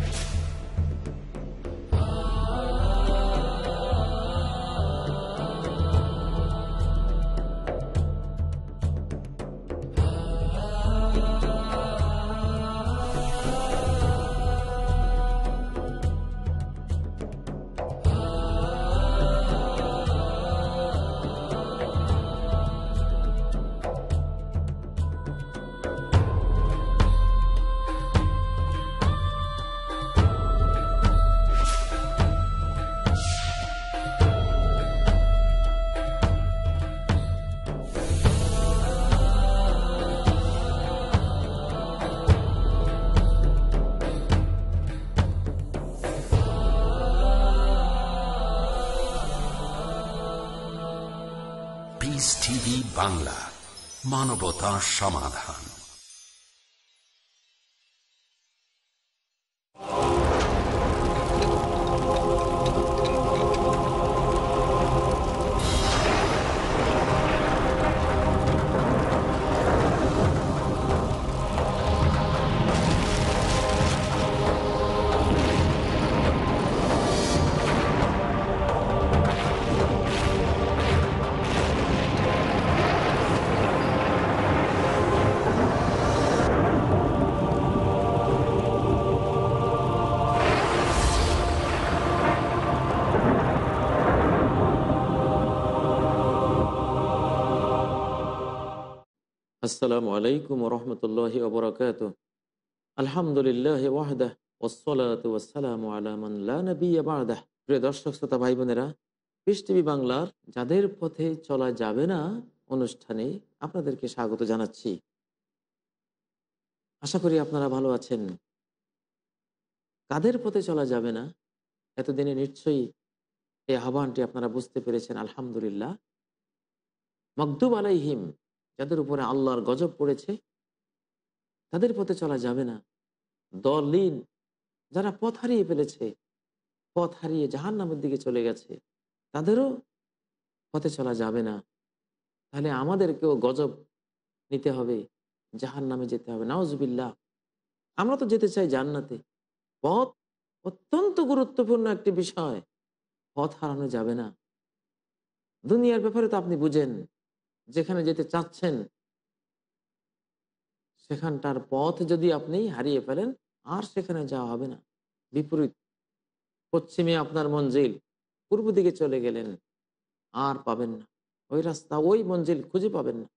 Thank you. মানবতা সমাধান আসসালামু আলাইকুম রহমতুল্লাহি ওবরাকাত আলহামদুলিল্লাহ ওয়াহদাহ প্রিয় দর্শক শ্রোতা ভাই বোনেরা টিভি বাংলার যাদের পথে চলা যাবে না অনুষ্ঠানে আপনাদেরকে স্বাগত জানাচ্ছি আশা করি আপনারা ভালো আছেন কাদের পথে চলা যাবে না এতদিনে নিশ্চয়ই এই আহ্বানটি আপনারা বুঝতে পেরেছেন আলহামদুলিল্লাহ মকদুব আলাইহিম যাদের উপরে আল্লাহর গজব পড়েছে তাদের পথে চলা যাবে না দলিন যারা পথ হারিয়ে ফেলেছে পথ হারিয়ে জাহান নামের দিকে চলে গেছে তাদেরও পথে চলা যাবে না তাহলে আমাদেরকেও গজব নিতে হবে জাহান নামে যেতে হবে নাওজবিল্লা আমরা তো যেতে চাই জান্নাতে পথ অত্যন্ত গুরুত্বপূর্ণ একটি বিষয় পথ হারানো যাবে না দুনিয়ার ব্যাপারে তো আপনি বুঝেন যেখানে যেতে চাচ্ছেন সেখানটার পথ যদি আপনি হারিয়ে ফেলেন আর সেখানে যাওয়া হবে না বিপরীত পশ্চিমে আপনার মঞ্জিল পূর্ব দিকে চলে গেলেন আর পাবেন না ওই রাস্তা ওই মঞ্জিল খুঁজে পাবেন না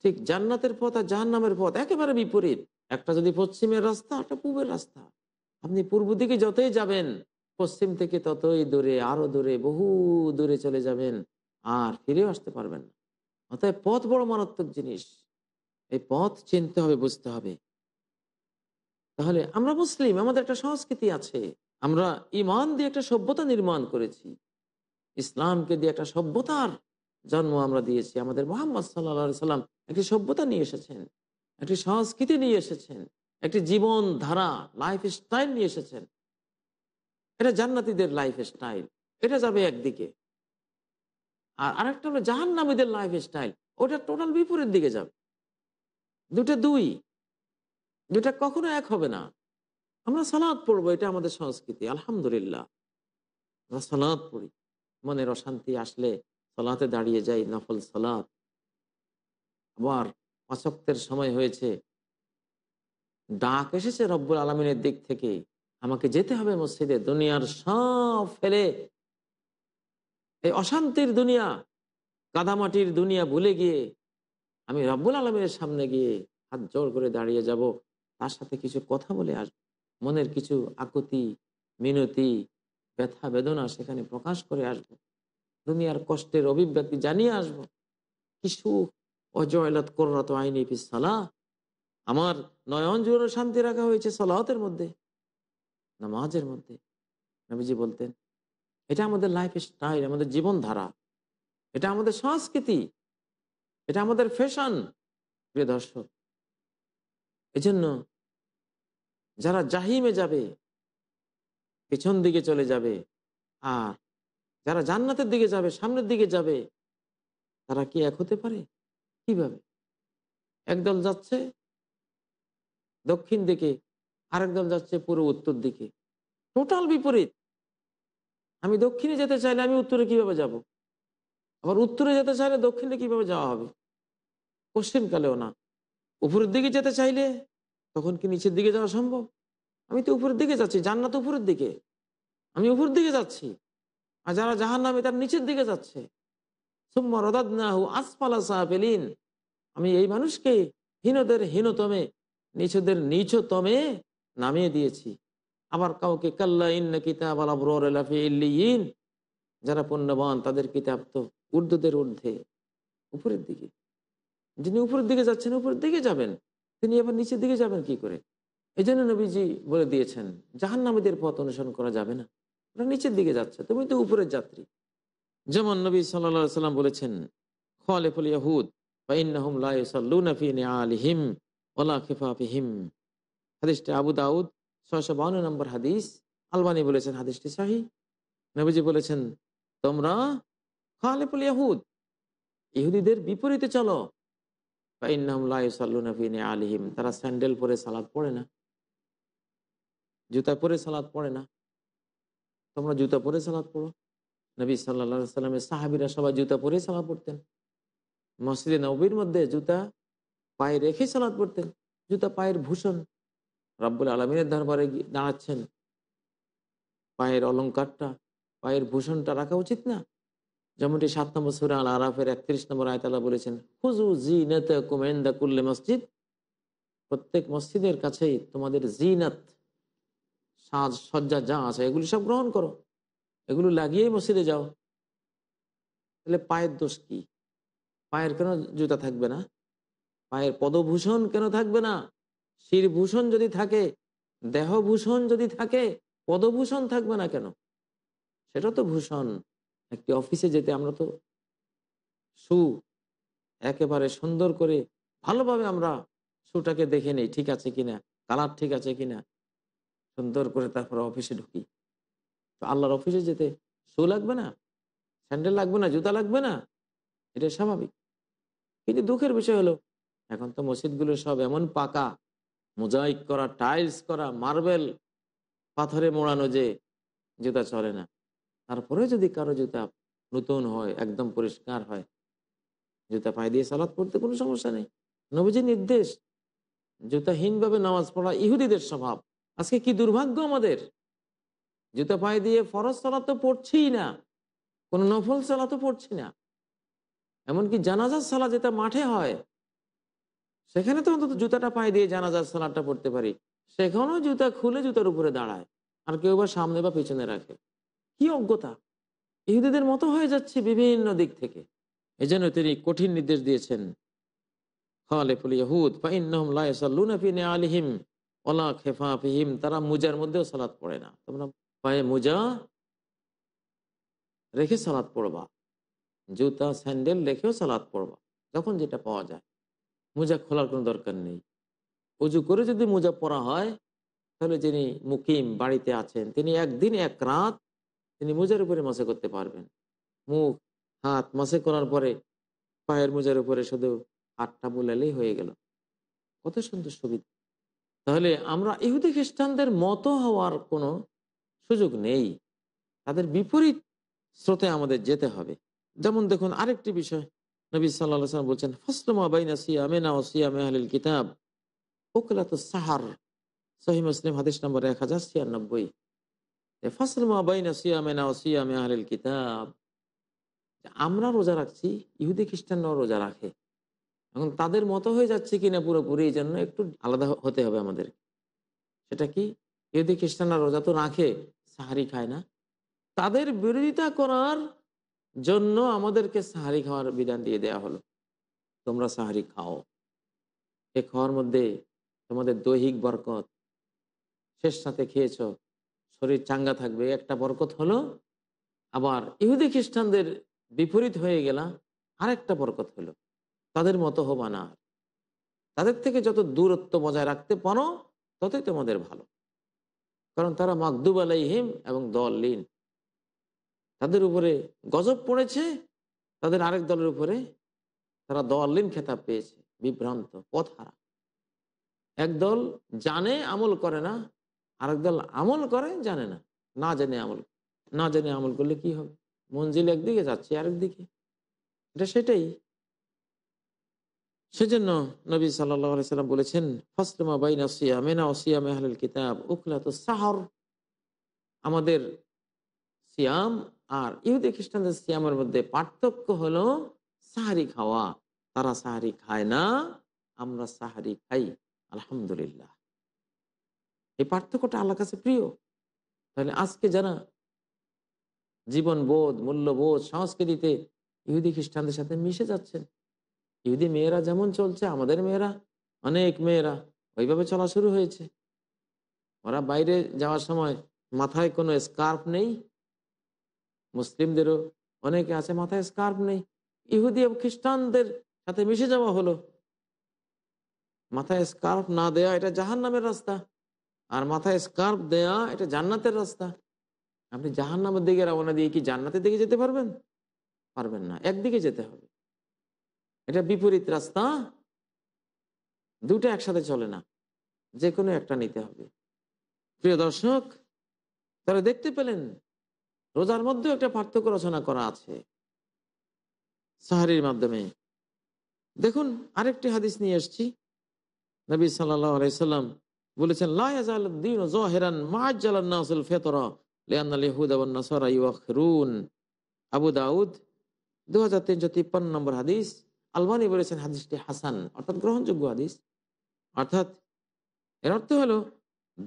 ঠিক জান্নাতের পথ আর নামের পথ একেবারে বিপরীত একটা যদি পশ্চিমের রাস্তা একটা পূবের রাস্তা আপনি পূর্ব দিকে যতই যাবেন পশ্চিম থেকে ততই দূরে আরো দূরে বহু দূরে চলে যাবেন আর ফিরেও আসতে পারবেন না অতএব পথ বড় মারাত্মক জিনিস এই পথ চিনতে হবে বুঝতে হবে তাহলে আমরা মুসলিম আমাদের একটা সংস্কৃতি আছে আমরা ইমান দিয়ে একটা সভ্যতা নির্মাণ করেছি ইসলামকে দিয়ে একটা সভ্যতার জন্ম আমরা দিয়েছি আমাদের মোহাম্মদ সাল্লা সাল্লাম একটি সভ্যতা নিয়ে এসেছেন একটি সংস্কৃতি নিয়ে এসেছেন একটি জীবন ধারা লাইফ স্টাইল নিয়ে এসেছেন এটা জান্নাতিদের লাইফ স্টাইল এটা যাবে একদিকে আর আরেকটা হলো জাহান জাহান্নামীদের লাইফ স্টাইল ওটা টোটাল বিপরীত দিকে যাবে দুটা দুই দুটা কখনো এক হবে না আমরা সালাদ পড়বো এটা আমাদের সংস্কৃতি আলহামদুলিল্লাহ আমরা সালাদ পড়ি মনের অশান্তি আসলে সালাতে দাঁড়িয়ে যাই নফল সালাদ আবার পাঁচক্তের সময় হয়েছে ডাক এসেছে রব্বুল আলমিনের দিক থেকে আমাকে যেতে হবে মসজিদে দুনিয়ার সব ফেলে এই অশান্তির দুনিয়া কাদামাটির দুনিয়া ভুলে গিয়ে আমি রব্বুল আলমের সামনে গিয়ে হাত জোর করে দাঁড়িয়ে যাব তার সাথে কিছু কথা বলে আসব মনের কিছু আকুতি মিনতি ব্যথা বেদনা সেখানে প্রকাশ করে আসব দুনিয়ার কষ্টের অভিব্যক্তি জানিয়ে আসব কিছু অজয়লাত করত আইনি সালা আমার নয়ন জোর শান্তি রাখা হয়েছে সলাহতের মধ্যে নামাজের মধ্যে নবীজি বলতেন এটা আমাদের লাইফ স্টাইল আমাদের জীবনধারা এটা আমাদের সংস্কৃতি এটা আমাদের ফ্যাশন প্রিয় দর্শক এজন্য যারা জাহিমে যাবে পেছন দিকে চলে যাবে আর যারা জান্নাতের দিকে যাবে সামনের দিকে যাবে তারা কি এক হতে পারে কিভাবে একদল যাচ্ছে দক্ষিণ দিকে আরেক দল যাচ্ছে পুরো উত্তর দিকে টোটাল বিপরীত আমি দক্ষিণে যেতে চাইলে আমি উত্তরে কিভাবে যাব। আবার উত্তরে যেতে চাইলে দক্ষিণে কিভাবে যাওয়া হবে পশ্চিমকালেও কালেও না উপরের দিকে যেতে চাইলে তখন কি নিচের দিকে যাওয়া সম্ভব আমি তো উপরের দিকে যাচ্ছি জান্নাত উপরের দিকে আমি উপরের দিকে যাচ্ছি আর যারা জাহান নামে তার নিচের দিকে যাচ্ছে আমি এই মানুষকে হীনদের হীনতমে নিচদের নিচতমে নামিয়ে দিয়েছি আবার কাউকে কাল্লা ইন্না কিতাব যারা পণ্যবান তাদের কিতাব তো উর্দুদের ঊর্ধ্বে উপরের দিকে যিনি উপরের দিকে যাচ্ছেন উপরের দিকে যাবেন তিনি আবার নিচের দিকে যাবেন কি করে এই জন্য নবীজি বলে দিয়েছেন জাহান নামীদের পথ অনুসরণ করা যাবে না ওরা নিচের দিকে যাচ্ছে তুমি তো উপরের যাত্রী যেমন নবী সাল্লা সাল্লাম বলেছেন খোয়ালেফুল ইয়াহুদ হাদিসটা আবু দাউদ ছয়শো বাউন্ন নম্বর হাদিস আলবানি বলেছেন হাদিসটি শাহি নবীজি বলেছেন তোমরা খালেপুল ইয়াহুদ ইহুদিদের বিপরীতে চলো আলিহিম তারা স্যান্ডেল পরে সালাদ পড়ে না জুতা পরে সালাদ পড়ে না তোমরা জুতা পরে সালাদ পড়ো নবী সাল্লা সাল্লামের সাহাবিরা সবাই জুতা পরে সালাদ পড়তেন মসজিদে নবীর মধ্যে জুতা পায়ে রেখে সালাদ পড়তেন জুতা পায়ের ভূষণ রাব্বুল আলমিনের দরবারে গিয়ে দাঁড়াচ্ছেন পায়ের অলঙ্কারটা পায়ের ভূষণটা রাখা উচিত না যেমনটি সাত নম্বর সুরা আল আরাফের একত্রিশ নম্বর আয়তালা বলেছেন হুজু জি নেতা কুল্লে মসজিদ প্রত্যেক মসজিদের কাছেই তোমাদের জিনাত সাজ সজ্জা যা আছে এগুলি সব গ্রহণ করো এগুলো লাগিয়েই মসজিদে যাও তাহলে পায়ের দোষ কি পায়ের কেন জুতা থাকবে না পায়ের পদভূষণ কেন থাকবে না শিরভূষণ যদি থাকে দেহভূষণ যদি থাকে পদভূষণ থাকবে না কেন সেটা তো ভূষণ একটি অফিসে যেতে আমরা তো সু একেবারে সুন্দর করে ভালোভাবে আমরা শুটাকে দেখে নেই ঠিক আছে কিনা কালার ঠিক আছে কিনা সুন্দর করে তারপরে অফিসে ঢুকি তো আল্লাহর অফিসে যেতে সু লাগবে না স্যান্ডেল লাগবে না জুতা লাগবে না এটা স্বাভাবিক কিন্তু দুঃখের বিষয় হলো এখন তো মসজিদগুলো সব এমন পাকা মোজাইক করা টাইলস করা মার্বেল পাথরে মোড়ানো যে জুতা চলে না তারপরে যদি কারো জুতা নতুন হয় একদম পরিষ্কার হয় জুতা পায়ে দিয়ে সালাদ পড়তে কোনো সমস্যা নেই নবীজি নির্দেশ জুতাহীনভাবে নামাজ পড়া ইহুদিদের স্বভাব আজকে কি দুর্ভাগ্য আমাদের জুতা পায়ে দিয়ে ফরজ চলা তো পড়ছেই না কোনো নফল চলা তো পড়ছি না এমনকি জানাজার সালা যেটা মাঠে হয় সেখানে তো অন্তত জুতাটা পায়ে দিয়ে জানাজার সালাদটা পড়তে পারি সেখানেও জুতা খুলে জুতার উপরে দাঁড়ায় আর কেউ বা সামনে বা পিছনে রাখে কি অজ্ঞতা ইহুদিদের মতো হয়ে যাচ্ছে বিভিন্ন দিক থেকে এই জন্য তিনি কঠিন নির্দেশ দিয়েছেন তারা মুজার মধ্যেও সালাত পড়ে না তোমরা পায়ে মুজা রেখে সালাত পড়বা জুতা স্যান্ডেল রেখেও সালাত পড়বা যখন যেটা পাওয়া যায় মোজা খোলার কোনো দরকার নেই উজু করে যদি মোজা পরা হয় তাহলে যিনি মুকিম বাড়িতে আছেন তিনি একদিন এক রাত তিনি মোজার উপরে মাসে করতে পারবেন মুখ হাত মাসে করার পরে পায়ের মোজার উপরে শুধু আটটা বোলালেই হয়ে গেল কত সুন্দর সুবিধা তাহলে আমরা ইহুদি খ্রিস্টানদের মতো হওয়ার কোনো সুযোগ নেই তাদের বিপরীত স্রোতে আমাদের যেতে হবে যেমন দেখুন আরেকটি বিষয় নবী সাল্লাম বলছেন কিতাব ওকলাত সাহার হাদিস নম্বর এক হাজার ছিয়ানব্বই কিতাব আমরা রোজা রাখছি ইহুদি খ্রিস্টানরাও রোজা রাখে এখন তাদের মতো হয়ে যাচ্ছে কিনা পুরোপুরি এই জন্য একটু আলাদা হতে হবে আমাদের সেটা কি ইহুদি খ্রিস্টানরা রোজা তো রাখে সাহারি খায় না তাদের বিরোধিতা করার জন্য আমাদেরকে সাহারি খাওয়ার বিধান দিয়ে দেয়া হলো তোমরা সাহারি খাও এ খাওয়ার মধ্যে তোমাদের দৈহিক বরকত শেষ সাথে খেয়েছ শরীর চাঙ্গা থাকবে একটা বরকত হলো আবার ইহুদি খ্রিস্টানদের বিপরীত হয়ে গেলা আরেকটা বরকত হলো তাদের মতো হবা না তাদের থেকে যত দূরত্ব বজায় রাখতে পারো ততই তোমাদের ভালো কারণ তারা মাকদুব আলাইহিম এবং দল লিন তাদের উপরে গজব পড়েছে তাদের আরেক দলের উপরে তারা দলিন খেতাব পেয়েছে বিভ্রান্ত পথহারা একদল জানে আমল করে না আরেক দল আমল করে জানে না না জেনে আমল না জেনে আমল করলে কি হবে মঞ্জিল একদিকে যাচ্ছে আরেক দিকে এটা সেটাই সেজন্য নবী সাল্লাম বলেছেন ফসলমা বাইনা সিয়া মেনা ওসিয়া মেহাল কিতাব তো সাহর আমাদের সিয়াম আর ইহুদি খ্রিস্টানদের সিয়ামের মধ্যে পার্থক্য হলো সাহারি খাওয়া তারা সাহারি খায় না আমরা সাহারি খাই আলহামদুলিল্লাহ এই পার্থক্যটা আল্লাহ কাছে প্রিয় তাহলে আজকে যারা জীবনবোধ মূল্যবোধ সংস্কৃতিতে ইহুদি খ্রিস্টানদের সাথে মিশে যাচ্ছেন ইহুদি মেয়েরা যেমন চলছে আমাদের মেয়েরা অনেক মেয়েরা ওইভাবে চলা শুরু হয়েছে ওরা বাইরে যাওয়ার সময় মাথায় কোনো স্কার্ফ নেই মুসলিমদেরও অনেকে আছে মাথায় স্কার্ফ নেই ইহুদি এবং খ্রিস্টানদের সাথে মিশে যাওয়া হলো মাথায় স্কার্ফ না দেয়া এটা জাহান নামের রাস্তা আর মাথায় স্কার্ফ দেয়া এটা জান্নাতের রাস্তা আপনি জাহান নামের দিকে রওনা দিয়ে কি জান্নাতের দিকে যেতে পারবেন পারবেন না একদিকে যেতে হবে এটা বিপরীত রাস্তা দুটা একসাথে চলে না যে কোনো একটা নিতে হবে প্রিয় দর্শক তারা দেখতে পেলেন রোজার মধ্যে একটা পার্থক্য রচনা করা আছে সাহারির মাধ্যমে দেখুন আরেকটি হাদিস নিয়ে এসছি নবী সাল্লাম বলেছেন আবু দাউদ হাজার নম্বর হাদিস আলবানি বলেছেন হাদিসটি হাসান অর্থাৎ গ্রহণযোগ্য হাদিস অর্থাৎ এর অর্থ হলো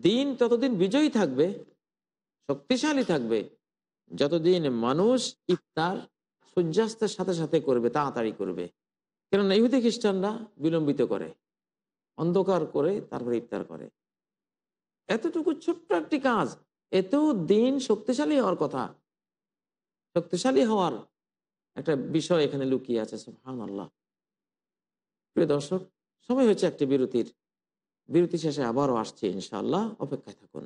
দিন ততদিন বিজয়ী থাকবে শক্তিশালী থাকবে যতদিন মানুষ ইফতার সূর্যাস্তের সাথে সাথে করবে তাড়াতাড়ি করবে কেননা ইহুদি খ্রিস্টানরা বিলম্বিত করে অন্ধকার করে তারপরে ইফতার করে এতটুকু ছোট্ট একটি কাজ এত দিন শক্তিশালী হওয়ার কথা শক্তিশালী হওয়ার একটা বিষয় এখানে লুকিয়ে আছে হান আল্লাহ প্রিয় দর্শক সময় হয়েছে একটি বিরতির বিরতি শেষে আবারও আসছে ইনশাআল্লাহ অপেক্ষায় থাকুন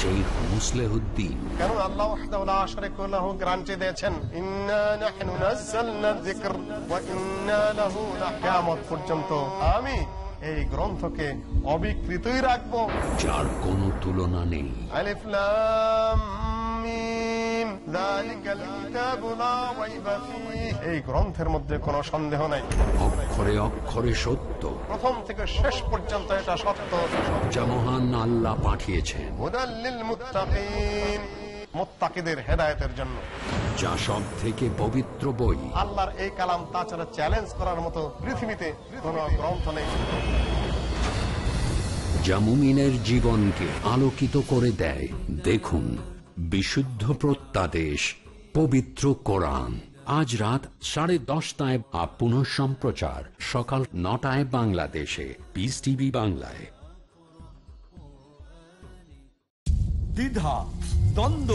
সেই মুসলেহুদ্দিন কারণ আল্লাহ ওয়াহদাহুল্লাহ শারীকুল্লাহ গ্যারান্টি দিয়েছেন ইন্না নাহনু নাযালনা যিকর ওয়া ইন্না লাহু লাহামত পর্যন্ত আমি এই গ্রন্থকে অবিকৃতই রাখবো যার কোনো তুলনা নেই আলিফ লাম মিম এই গ্রন্থের মধ্যে সন্দেহ নাই অক্ষরে অক্ষরে সত্য প্রথম থেকে শেষ পর্যন্ত এটা সত্য যা মহান আল্লাহ পাঠিয়েছেন সব থেকে পবিত্র বই আল্লাহর এই কালাম তাছাড়া চ্যালেঞ্জ করার মতো পৃথিবীতে কোনো গ্রন্থ নেই জীবনকে আলোকিত করে দেয় দেখুন বিশুদ্ধ প্রত্যাদেশ পবিত্র কোরআন আজ রাত সাড়ে দশটায় আপ পুনঃ সম্প্রচার সকাল নটায় বাংলাদেশে পিস টিভি বাংলায় দ্বিধা দ্বন্দ্ব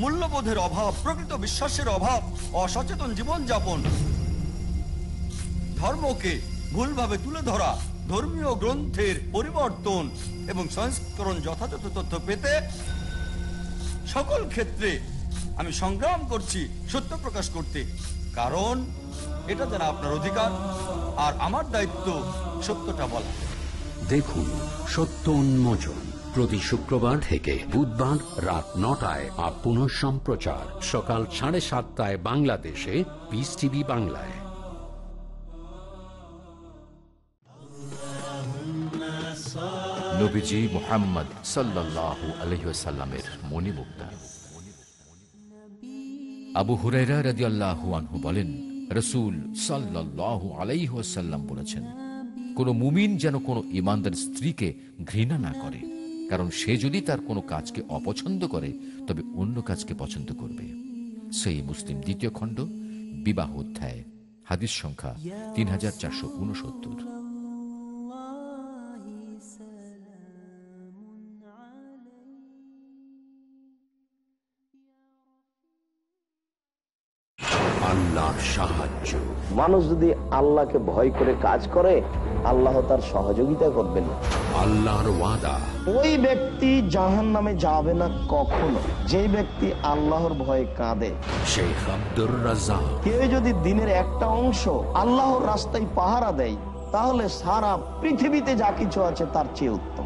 মূল্যবোধের অভাব প্রকৃত বিশ্বাসের অভাব অসচেতন জীবনযাপন ধর্মকে ভুলভাবে তুলে ধরা ধর্মীয় গ্রন্থের পরিবর্তন এবং সংস্করণ যথাযথ তথ্য পেতে সকল ক্ষেত্রে আমি সংগ্রাম করছি সত্য প্রকাশ করতে কারণ এটা তারা আপনার অধিকার আর আমার দায়িত্ব সত্যটা বলা দেখুন সত্য উন্মোচন প্রতি শুক্রবার থেকে বুধবার রাত নটায় আর পুনঃ সম্প্রচার সকাল সাড়ে সাতটায় বাংলাদেশে বিস টিভি বাংলায় নবীজি মোহাম্মদ সাল্লাহ আলহিসাল্লামের মণিমুক্তা আবু হুরাইরা রাজি আল্লাহ আনহু বলেন রসুল সাল্লাহ আলাইহাল্লাম বলেছেন কোনো মুমিন যেন কোনো ইমানদার স্ত্রীকে ঘৃণা না করে কারণ সে যদি তার কোনো কাজকে অপছন্দ করে তবে অন্য কাজকে পছন্দ করবে সেই মুসলিম দ্বিতীয় খণ্ড বিবাহ অধ্যায় হাদিস সংখ্যা তিন হাজার চারশো উনসত্তর মানুষ যদি আল্লাহকে ভয় করে কাজ করে আল্লাহ তার সহযোগিতা করবেন আল্লাহর ওয়াদা ওই ব্যক্তি জাহান নামে যাবে না কখনো যে ব্যক্তি আল্লাহর ভয়ে কাঁদে শেখ আব্দুর রাজা কেউ যদি দিনের একটা অংশ আল্লাহর রাস্তায় পাহারা দেয় তাহলে সারা পৃথিবীতে যা কিছু আছে তার চেয়ে উত্তম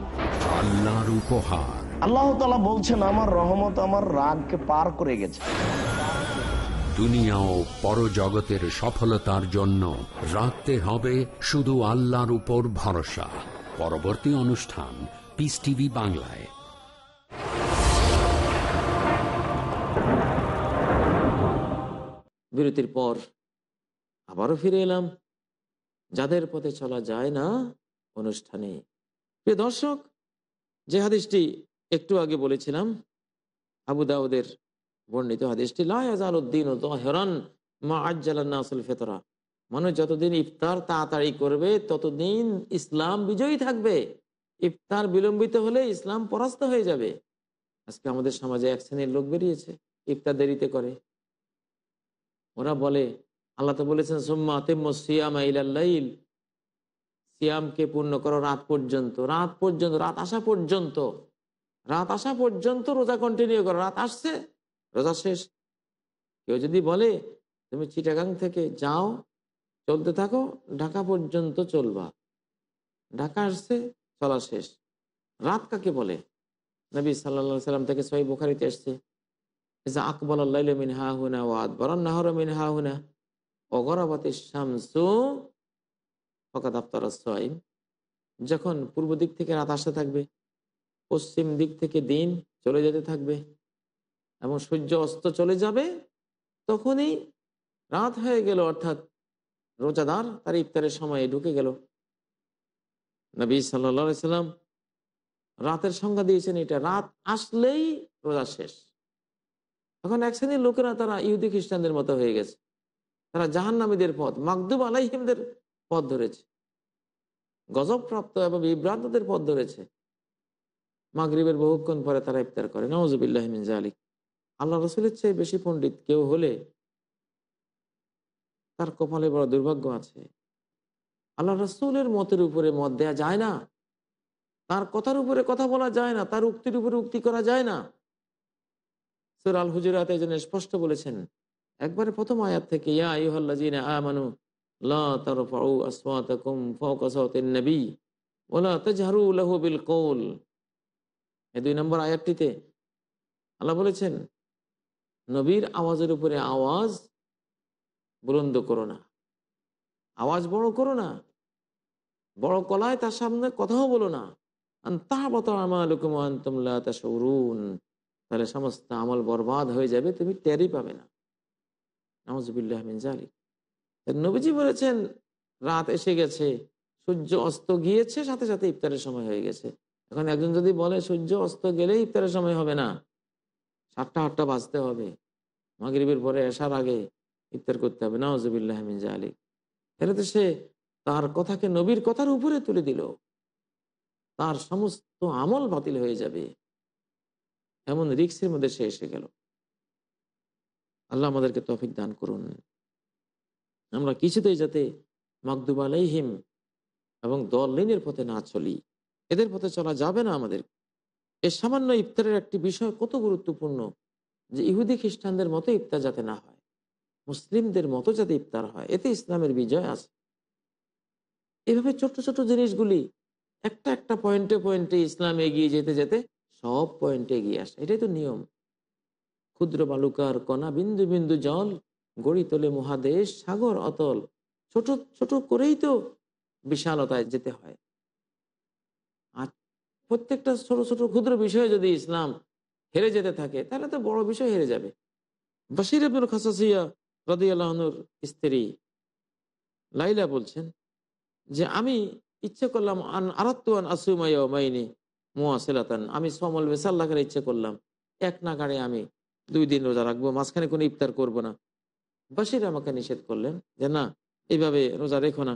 আল্লাহর উপহার আল্লাহ তালা বলছেন আমার রহমত আমার রাগকে পার করে গেছে দুনিয়া ও পরজগতের সফলতার জন্য রাখতে হবে শুধু আল্লাহর উপর ভরসা পরবর্তী অনুষ্ঠান পিস টিভি বাংলায় বিরতির পর আবারও ফিরে এলাম যাদের পথে চলা যায় না অনুষ্ঠানে প্রিয় দর্শক যে হাদিসটি একটু আগে বলেছিলাম আবু দাউদের বর্ণিত হাদিসটি লাউদ্দিন হেরান মা আজ্জাল ফেতরা মানুষ যতদিন ইফতার তাড়াতাড়ি করবে ততদিন ইসলাম বিজয়ী থাকবে ইফতার বিলম্বিত হলে ইসলাম পরাস্ত হয়ে যাবে আজকে আমাদের সমাজে এক শ্রেণীর লোক বেরিয়েছে ইফতার দেরিতে করে ওরা বলে আল্লাহ তো বলেছেন সোম্মা তেম্ম সিয়াম ইলাল্লাইল সিয়ামকে পূর্ণ করো রাত পর্যন্ত রাত পর্যন্ত রাত আসা পর্যন্ত রাত আসা পর্যন্ত রোজা কন্টিনিউ করো রাত আসছে রোজা শেষ কেউ যদি বলে তুমি চিটাগাং থেকে যাও চলতে থাকো ঢাকা পর্যন্ত চলবা ঢাকা আসছে চলা শেষ রাত কাকে বলে নবী সাল্লা সাল্লাম থেকে সহি বুখারিতে এসছে আকবর আল্লাহ মিন হা হুনা ও আকবর নাহর মিন হা হুনা অগরাবাতি শামসু ফকাত আফতার যখন পূর্ব দিক থেকে রাত আসতে থাকবে পশ্চিম দিক থেকে দিন চলে যেতে থাকবে এবং সূর্য অস্ত চলে যাবে তখনই রাত হয়ে গেল অর্থাৎ রোজাদার তার ইফতারের সময়ে ঢুকে গেল নবী সাল্লা সাল্লাম রাতের সংজ্ঞা দিয়েছেন এটা রাত আসলেই রোজা শেষ এখন এক শ্রেণীর লোকেরা তারা ইহুদি খ্রিস্টানদের মতো হয়ে গেছে তারা জাহান্নামীদের পথ মাকদুব আলাইহিমদের পথ ধরেছে গজবপ্রাপ্ত এবং বিভ্রান্তদের পথ ধরেছে মাগরীবের বহুক্ষণ পরে তারা ইফতার করে নওয়াজবিল্লাহমিন আলী আল্লাহ রসুলের চেয়ে বেশি পণ্ডিত কেউ হলে তার কপালে বড় দুর্ভাগ্য আছে আল্লাহ রসুলের মতের উপরে মত দেয়া যায় না তার কথার উপরে কথা বলা যায় না তার উক্তির উপরে উক্তি করা যায় না সুর আল হুজুরাত এই জন্য স্পষ্ট বলেছেন একবারে প্রথম আয়াত থেকে ইয়া বিল এই দুই নম্বর আল্লাহ বলেছেন নবীর আওয়াজের উপরে আওয়াজ বুলন্দ করো না আওয়াজ বড় করো না বড় কলায় তার সামনে কথাও বলো না তাহলে সমস্ত আমল বরবাদ হয়ে যাবে তুমি টেরই পাবে না নবীজি বলেছেন রাত এসে গেছে সূর্য অস্ত গিয়েছে সাথে সাথে ইফতারের সময় হয়ে গেছে এখন একজন যদি বলে সূর্য অস্ত গেলে ইফতারের সময় হবে না সাতটা আটটা বাঁচতে হবে মাগরীবের পরে আসার আগে ইফতার করতে হবে নওয়াজবিল্লাহ মিনজা আলী তাহলে তো সে তার কথাকে নবীর কথার উপরে তুলে দিল তার সমস্ত আমল বাতিল হয়ে যাবে এমন রিক্সের মধ্যে সে এসে গেল আল্লাহ আমাদেরকে তফিক দান করুন আমরা কিছুতেই যাতে মকদুবালিম আলাইহিম এবং দলিনের পথে না চলি এদের পথে চলা যাবে না আমাদেরকে এ সামান্য ইফতারের একটি বিষয় কত গুরুত্বপূর্ণ যে ইহুদি খ্রিস্টানদের মতো ইফতার যাতে না হয় মুসলিমদের মতো যাতে ইফতার হয় এতে ইসলামের বিজয় আছে এভাবে ছোট ছোট জিনিসগুলি একটা একটা পয়েন্টে পয়েন্টে ইসলাম এগিয়ে যেতে যেতে সব পয়েন্টে এগিয়ে আসে এটাই তো নিয়ম ক্ষুদ্র বালুকার কণা বিন্দু বিন্দু জল গড়ি তোলে মহাদেশ সাগর অতল ছোট ছোট করেই তো বিশালতায় যেতে হয় প্রত্যেকটা ছোট ছোট ক্ষুদ্র বিষয়ে যদি ইসলাম হেরে যেতে থাকে তাহলে তো বড় বিষয় হেরে যাবে বাসির আব্দুল খাসাসিয়া রদি আল্লাহনুর স্ত্রী লাইলা বলছেন যে আমি ইচ্ছে করলাম আন আরাত্তুয়ান আসুমাইনি মুয়াসেলাতান আমি সমল বেসাল্লাহের ইচ্ছে করলাম এক নাগাড়ে আমি দুই দিন রোজা রাখবো মাঝখানে কোনো ইফতার করব না বাসির আমাকে নিষেধ করলেন যে না এইভাবে রোজা রেখো না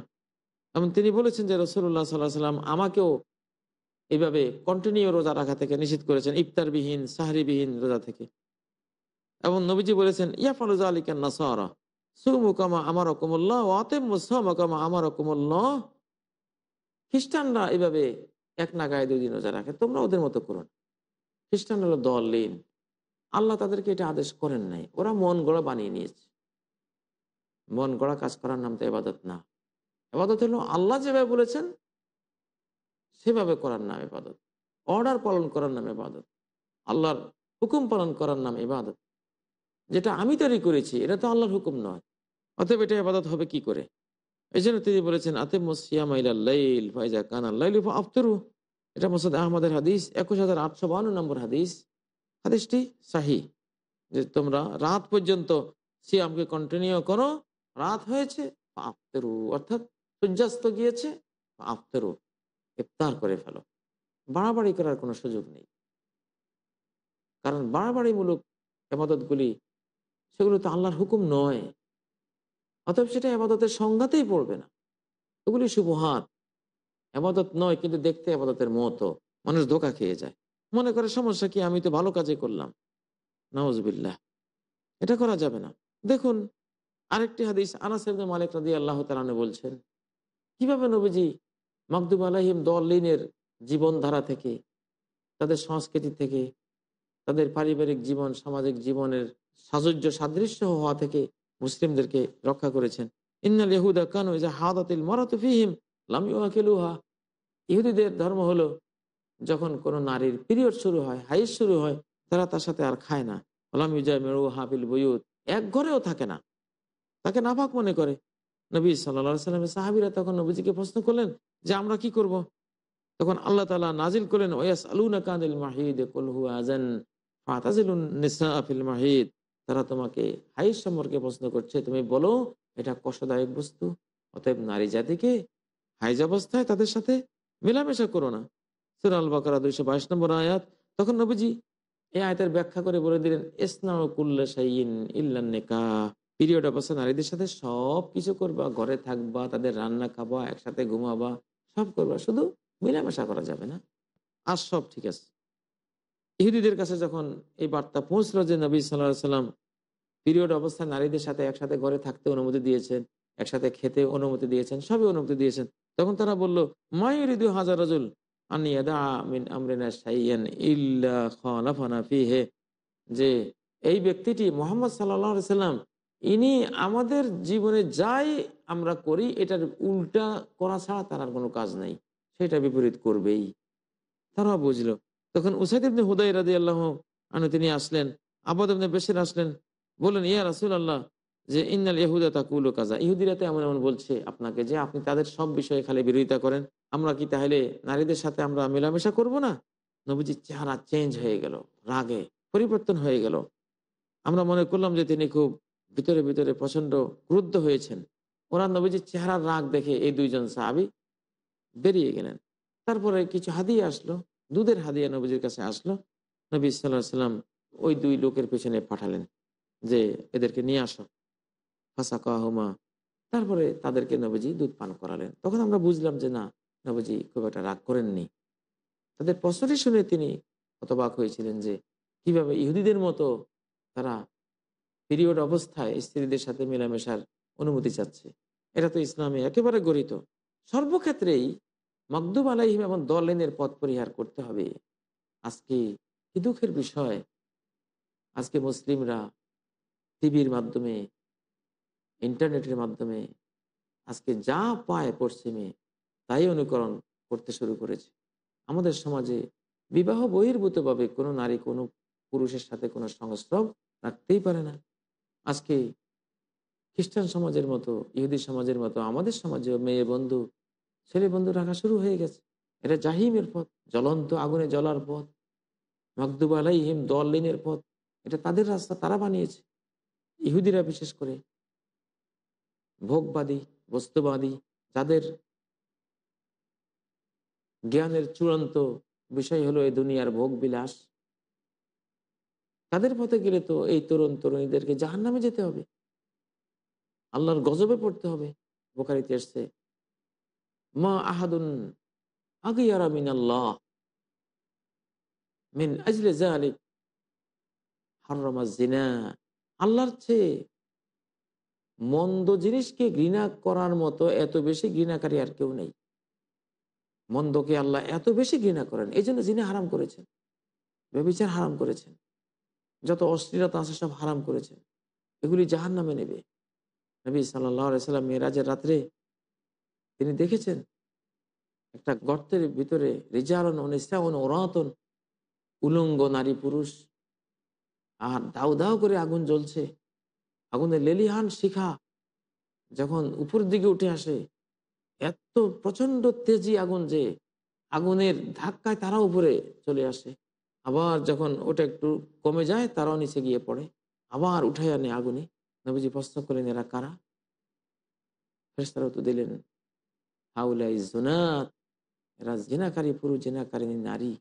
এবং তিনি বলেছেন যে রসুল্লাহ সাল্লাহ সাল্লাম আমাকেও এইভাবে কন্টিনিউ রোজা রাখা থেকে নিষেধ করেছেন ইফতারবিহীন সাহরিবিহীন রোজা থেকে এবং নবীজি বলেছেন ইয়াফালুজা আলিকান নাসারা সুমুকামা আমার কুমুল্লাহ আমার কুমুল্লাহ খ্রিস্টানরা এভাবে এক নাগায় দুই দিন রোজা রাখে তোমরা ওদের মতো করো না খ্রিস্টান হলো দলিন আল্লাহ তাদেরকে এটা আদেশ করেন নাই ওরা মন গড়া বানিয়ে নিয়েছে মন গড়া কাজ করার নাম তো এবাদত না এবাদত হলো আল্লাহ যেভাবে বলেছেন সেভাবে করার নাম ইবাদত অর্ডার পালন করার নাম ইবাদত আল্লাহর হুকুম পালন করার নাম ইবাদত যেটা আমি তৈরি করেছি এটা তো আল্লাহর হুকুম নয় অতএব এটা ইবাদত হবে কি করে এই জন্য তিনি বলেছেন আতেম মাইলা লাইল ফাইজা কান আল্লাহ আফতরু এটা মোসাদ আহমদের হাদিস একুশ হাজার আটশো বান্ন নম্বর হাদিস হাদিসটি সাহি যে তোমরা রাত পর্যন্ত সিয়ামকে কন্টিনিউ করো রাত হয়েছে আফতেরু অর্থাৎ সূর্যাস্ত গিয়েছে আফতেরু ইফতার করে ফেলো বাড়াবাড়ি করার কোনো সুযোগ নেই কারণ বাড়াবাড়িমূলক এমাদতগুলি সেগুলো তো আল্লাহর হুকুম নয় অতএব সেটা এমাদতের সংঘাতেই পড়বে না ওগুলি শুভহাত এমাদত নয় কিন্তু দেখতে এমাদতের মতো মানুষ ধোকা খেয়ে যায় মনে করে সমস্যা কি আমি তো ভালো কাজে করলাম নওয়াজবিল্লাহ এটা করা যাবে না দেখুন আরেকটি হাদিস আনাস মালিক রাজি আল্লাহ তালানে বলছেন কিভাবে নবীজি মকদুব আলহিম দলিনের জীবনধারা থেকে তাদের সংস্কৃতি থেকে তাদের পারিবারিক জীবন সামাজিক জীবনের সাজুজ্য সাদৃশ্য হওয়া থেকে মুসলিমদেরকে রক্ষা করেছেন ইন্নাল ইহুদা কানু যে হাদাতিল মরাত ফিহিম লামিউহা ইহুদিদের ধর্ম হলো যখন কোনো নারীর পিরিয়ড শুরু হয় হাইস শুরু হয় তারা তার সাথে আর খায় না লামিউজা মেরু হাফিল বইউদ এক ঘরেও থাকে না তাকে নাফাক মনে করে নবী সাল্লা সাল্লামের সাহাবিরা তখন নবীজিকে প্রশ্ন করলেন যে আমরা কি করব। তখন আল্লাহ তালা নাজিল করলেন ওয়াস আলুনা কানিল মাহিদ কলহু আজান মাহিদ তারা তোমাকে হাই সম্পর্কে প্রশ্ন করছে তুমি বলো এটা কষ্টদায়ক বস্তু অতএব নারী জাতিকে হাইজ অবস্থায় তাদের সাথে মেলামেশা করো না সুরাল বাকারা দুইশো বাইশ নম্বর আয়াত তখন নবীজি এই আয়তের ব্যাখ্যা করে বলে দিলেন ইসনাম কুল্লা সাইন ইল্লা নেকাহ পিরিয়ড অবস্থা নারীদের সাথে সব কিছু করবা ঘরে থাকবা তাদের রান্না খাবা একসাথে ঘুমাবা সব করবা শুধু মেলামেশা করা যাবে না আর সব ঠিক আছে ইহুদিদের কাছে যখন এই বার্তা পৌঁছলো যে নবী সাল্লাহ সাল্লাম পিরিয়ড অবস্থায় নারীদের সাথে একসাথে ঘরে থাকতে অনুমতি দিয়েছেন একসাথে খেতে অনুমতি দিয়েছেন সবই অনুমতি দিয়েছেন তখন তারা বলল মায়ুরিদু হাজার রজুল যে এই ব্যক্তিটি মোহাম্মদ সাল্লাম ইনি আমাদের জীবনে যাই আমরা করি এটার উল্টা করা ছাড়া তার আর কোনো কাজ নাই সেটা বিপরীত করবেই তারা বুঝলো তখন উসাইদ ইবনে হুদাই রাজি আল্লাহ আনু তিনি আসলেন আবাদ ইবনে বেশির আসলেন বললেন ইয়া রাসুল আল্লাহ যে ইন্নাল ইহুদা কুলো কাজা ইহুদিরাতে এমন এমন বলছে আপনাকে যে আপনি তাদের সব বিষয়ে খালি বিরোধিতা করেন আমরা কি তাহলে নারীদের সাথে আমরা মেলামেশা করব না নবীজির চেহারা চেঞ্জ হয়ে গেল রাগে পরিবর্তন হয়ে গেল আমরা মনে করলাম যে তিনি খুব ভিতরে ভিতরে প্রচন্ড ক্রুদ্ধ হয়েছেন ওরা নবীজির চেহারার রাগ দেখে এই দুইজন সাহাবি বেরিয়ে গেলেন তারপরে কিছু হাদিয়া আসলো দুধের হাদিয়া নবীজির কাছে আসলো নবী সাল্লাহ সাল্লাম ওই দুই লোকের পেছনে পাঠালেন যে এদেরকে নিয়ে আসো ফাঁসা কাহমা তারপরে তাদেরকে নবীজি দুধ পান করালেন তখন আমরা বুঝলাম যে না নবীজি খুব একটা রাগ করেননি তাদের প্রশ্নটি শুনে তিনি হতবাক হয়েছিলেন যে কিভাবে ইহুদিদের মতো তারা পিরিয়ড অবস্থায় স্ত্রীদের সাথে মেলামেশার অনুমতি চাচ্ছে এটা তো ইসলামে একেবারে গরিত সর্বক্ষেত্রেই মকদুব আলাইহিম এবং দলেনের পথ পরিহার করতে হবে আজকে কি দুঃখের বিষয় আজকে মুসলিমরা টিভির মাধ্যমে ইন্টারনেটের মাধ্যমে আজকে যা পায় পশ্চিমে তাই অনুকরণ করতে শুরু করেছে আমাদের সমাজে বিবাহ বহির্ভূতভাবে কোনো নারী কোনো পুরুষের সাথে কোনো সংস্রব রাখতেই পারে না আজকে খ্রিস্টান সমাজের মতো ইহুদি সমাজের মতো আমাদের সমাজেও মেয়ে বন্ধু ছেলে বন্ধু রাখা শুরু হয়ে গেছে এটা জাহিমের পথ জ্বলন্ত আগুনে জ্বলার পথ মকদুব আলাইহিম দলিনের পথ এটা তাদের রাস্তা তারা বানিয়েছে ইহুদিরা বিশেষ করে ভোগবাদী বস্তুবাদী যাদের জ্ঞানের চূড়ান্ত বিষয় হলো এই দুনিয়ার ভোগ বিলাস তাদের পথে গেলে তো এই তরুণ তরুণীদেরকে জাহান নামে যেতে হবে আল্লাহর গজবে পড়তে হবে বোকারিতে এসছে মা আহাদুন মিন আল্লাহ মিন আজলে আল্লাহর চেয়ে মন্দ জিনিসকে ঘৃণা করার মতো এত বেশি ঘৃণাকারী আর কেউ নেই মন্দকে আল্লাহ এত বেশি ঘৃণা করেন এই জন্য যিনি হারাম করেছেন ব্যবিচার হারাম করেছেন যত অস্থিরতা আছে সব হারাম করেছে এগুলি জাহান নামে নেবে নবী সাল্লাহাম মেয়েরাজের রাত্রে তিনি দেখেছেন একটা গর্তের ভিতরে রিজালন অনিসাউন ওরাতন উলঙ্গ নারী পুরুষ আর দাউ দাউ করে আগুন জ্বলছে আগুনের লেলিহান শিখা যখন উপর দিকে উঠে আসে এত প্রচন্ড তেজি আগুন যে আগুনের ধাক্কায় তারা উপরে চলে আসে আবার যখন ওটা একটু কমে যায় তারাও নিচে গিয়ে পড়ে আবার উঠে আনে আগুনে নবীজি প্রশ্ন করলেন এরা কারা ফেরস্তারা তো দিলেন হাউলাই জোনাত এরা জেনাকারী পুরু জেনাকারী নারী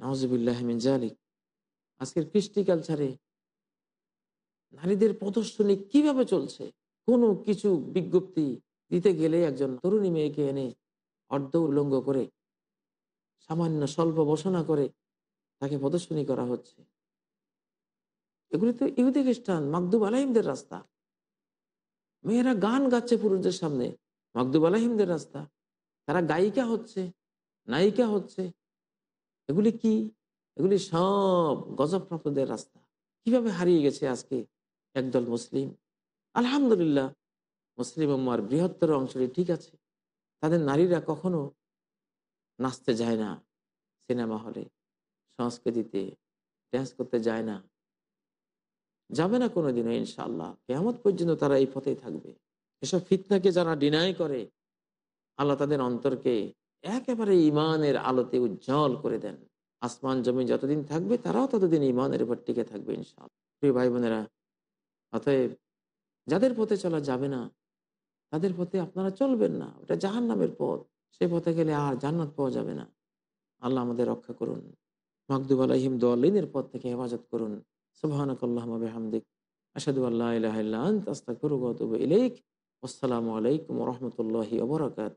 নওয়াজবুল্লাহমিন জালিক আজকের কৃষ্টি কালচারে নারীদের প্রদর্শনী কিভাবে চলছে কোনো কিছু বিজ্ঞপ্তি দিতে গেলে একজন তরুণী মেয়েকে এনে অর্ধ উল্লঙ্গ করে সামান্য স্বল্প বসনা করে তাকে প্রদর্শনী করা হচ্ছে এগুলি তো ইহুদি খ্রিস্টান মাকদুব আলাহিমদের রাস্তা মেয়েরা গান গাচ্ছে পুরুষদের সামনে মাকদুব আলাহিমদের রাস্তা তারা গায়িকা হচ্ছে নায়িকা হচ্ছে এগুলি কি এগুলি সব গজবপ্রাপ্তদের রাস্তা কিভাবে হারিয়ে গেছে আজকে একদল মুসলিম আলহামদুলিল্লাহ মুসলিম আমার বৃহত্তর অংশটি ঠিক আছে তাদের নারীরা কখনো নাচতে যায় না সিনেমা হলে সংস্কৃতিতে ড্যান্স করতে যায় না যাবে না কোনোদিনও ইনশাল্লাহ কেমত পর্যন্ত তারা এই পথেই থাকবে এসব ফিতনাকে যারা ডিনাই করে আল্লাহ তাদের অন্তরকে একেবারে ইমানের আলোতে উজ্জ্বল করে দেন আসমান জমি যতদিন থাকবে তারাও ততদিন ইমানের উপর টিকে থাকবে ইনশাল্লাহ প্রিয় ভাই বোনেরা অতএব যাদের পথে চলা যাবে না তাদের পথে আপনারা চলবেন না ওটা জাহান নামের পথ সে পথে গেলে আর জান্নাত পাওয়া যাবে না আল্লাহ আমাদের রক্ষা করুন মকদুব আলহিম দলিনের পথ থেকে হেফাজত করুন সুবাহিক আসাদু আল্লাহ আস্তাকুরগত ইলেক আসসালামু আলাইকুম রহমতুল্লাহ আবরাকাত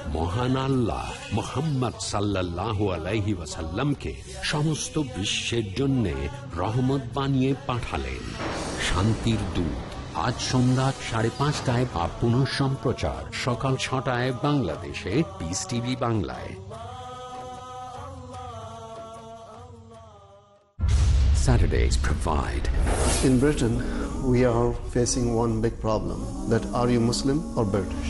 মহান আল্লাহ মোহাম্মদ সাল্লাহ আলাইহি ওয়াসাল্লামকে সমস্ত বিশ্বের জন্য রহমত বানিয়ে পাঠালেন শান্তির দূত আজ সন্ধ্যা সাড়ে পাঁচটায় বা পুনঃ সম্প্রচার সকাল ছটায় বাংলাদেশে পিস টিভি বাংলায় Saturdays provide. In Britain, we are facing one big problem that are you Muslim or British?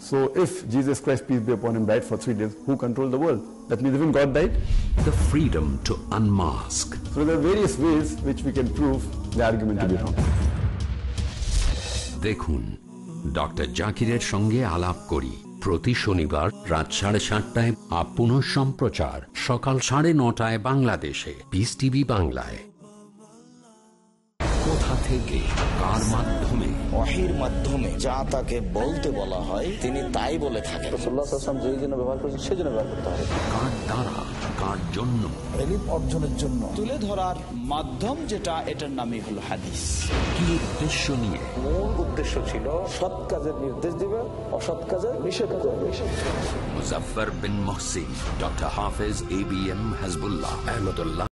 So if Jesus Christ, peace be upon him, died for three days, who controlled the world? That means even God died. The freedom to unmask. So there are various ways which we can prove the argument yeah, to be wrong. Look, Dr. Jaquiret Sange Alap Kori, আলাপ করি প্রতি শনিবার রাত সাড়ে সাতটায় আপন সম্প্রচার সকাল সাড়ে নটায় Bangladesh, Peace TV, Bangladesh. কোথা থেকে কার মাধ্যমে ওয়াহির মাধ্যমে যা তাকে বলতে বলা হয় তিনি তাই বলে থাকেন যেই জন্য ব্যবহার করেছেন সেই জন্য ব্যবহার করতে হবে কার দ্বারা কার জন্য এলিম অর্জনের জন্য তুলে ধরার মাধ্যম যেটা এটার নামই হলো হাদিস কি উদ্দেশ্য নিয়ে মূল উদ্দেশ্য ছিল সৎ কাজের নির্দেশ দিবে অসৎ কাজের নিষেধ করবে মুজাফার বিন Mohsin doctor Hafez A B M Hazbullah Ahmadullah